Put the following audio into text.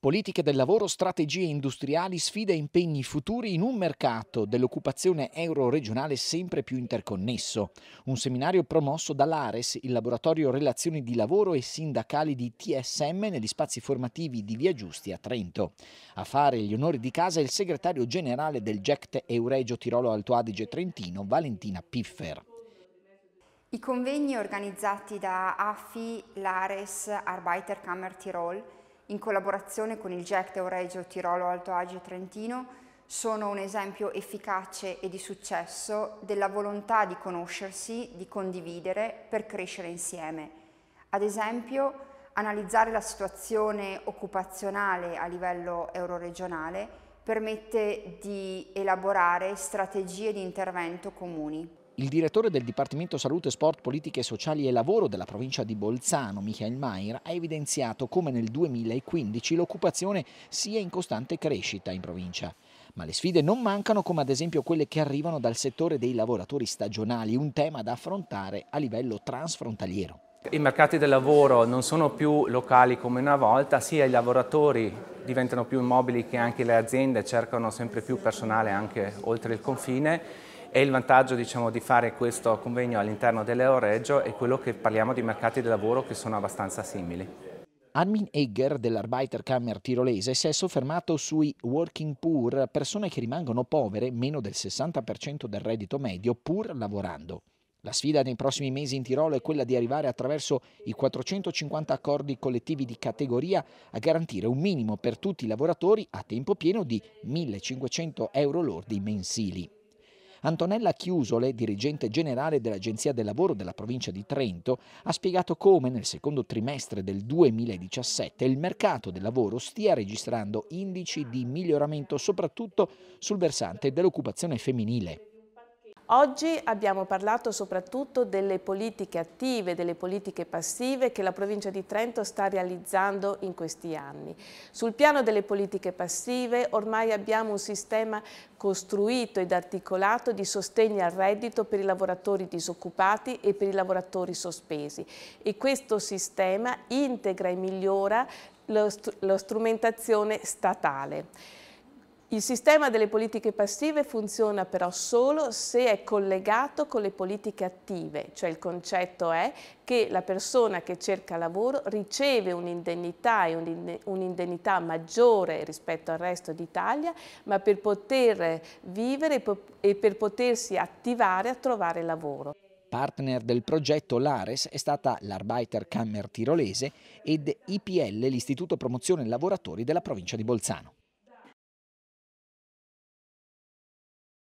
Politiche del lavoro, strategie industriali, sfide e impegni futuri in un mercato dell'occupazione euro-regionale sempre più interconnesso. Un seminario promosso dall'Ares, il laboratorio Relazioni di Lavoro e Sindacali di TSM negli spazi formativi di Via Giusti a Trento. A fare gli onori di casa il segretario generale del GECT Euregio Tirolo Alto Adige Trentino, Valentina Piffer. I convegni organizzati da AFI, l'Ares, Arbeiterkammer Tirol in collaborazione con il GECT Euregio Tirolo Alto Agio Trentino sono un esempio efficace e di successo della volontà di conoscersi, di condividere per crescere insieme. Ad esempio, analizzare la situazione occupazionale a livello euroregionale permette di elaborare strategie di intervento comuni. Il direttore del Dipartimento Salute, Sport, Politiche Sociali e Lavoro della provincia di Bolzano, Michael Maier, ha evidenziato come nel 2015 l'occupazione sia in costante crescita in provincia. Ma le sfide non mancano come ad esempio quelle che arrivano dal settore dei lavoratori stagionali, un tema da affrontare a livello transfrontaliero. I mercati del lavoro non sono più locali come una volta, sia i lavoratori diventano più immobili che anche le aziende cercano sempre più personale anche oltre il confine e il vantaggio diciamo, di fare questo convegno all'interno dell'Eureggio è quello che parliamo di mercati di lavoro che sono abbastanza simili. Armin Egger dell'Arbeiterkammer tirolese si è soffermato sui working poor, persone che rimangono povere meno del 60% del reddito medio pur lavorando. La sfida nei prossimi mesi in Tirolo è quella di arrivare attraverso i 450 accordi collettivi di categoria a garantire un minimo per tutti i lavoratori a tempo pieno di 1500 euro lordi mensili. Antonella Chiusole, dirigente generale dell'Agenzia del Lavoro della provincia di Trento, ha spiegato come nel secondo trimestre del 2017 il mercato del lavoro stia registrando indici di miglioramento soprattutto sul versante dell'occupazione femminile. Oggi abbiamo parlato soprattutto delle politiche attive, delle politiche passive che la provincia di Trento sta realizzando in questi anni. Sul piano delle politiche passive ormai abbiamo un sistema costruito ed articolato di sostegno al reddito per i lavoratori disoccupati e per i lavoratori sospesi e questo sistema integra e migliora la strumentazione statale. Il sistema delle politiche passive funziona però solo se è collegato con le politiche attive, cioè il concetto è che la persona che cerca lavoro riceve un'indennità e un'indennità maggiore rispetto al resto d'Italia, ma per poter vivere e per potersi attivare a trovare lavoro. Partner del progetto Lares è stata l'Arbeiterkammer tirolese ed IPL, l'Istituto Promozione Lavoratori della provincia di Bolzano.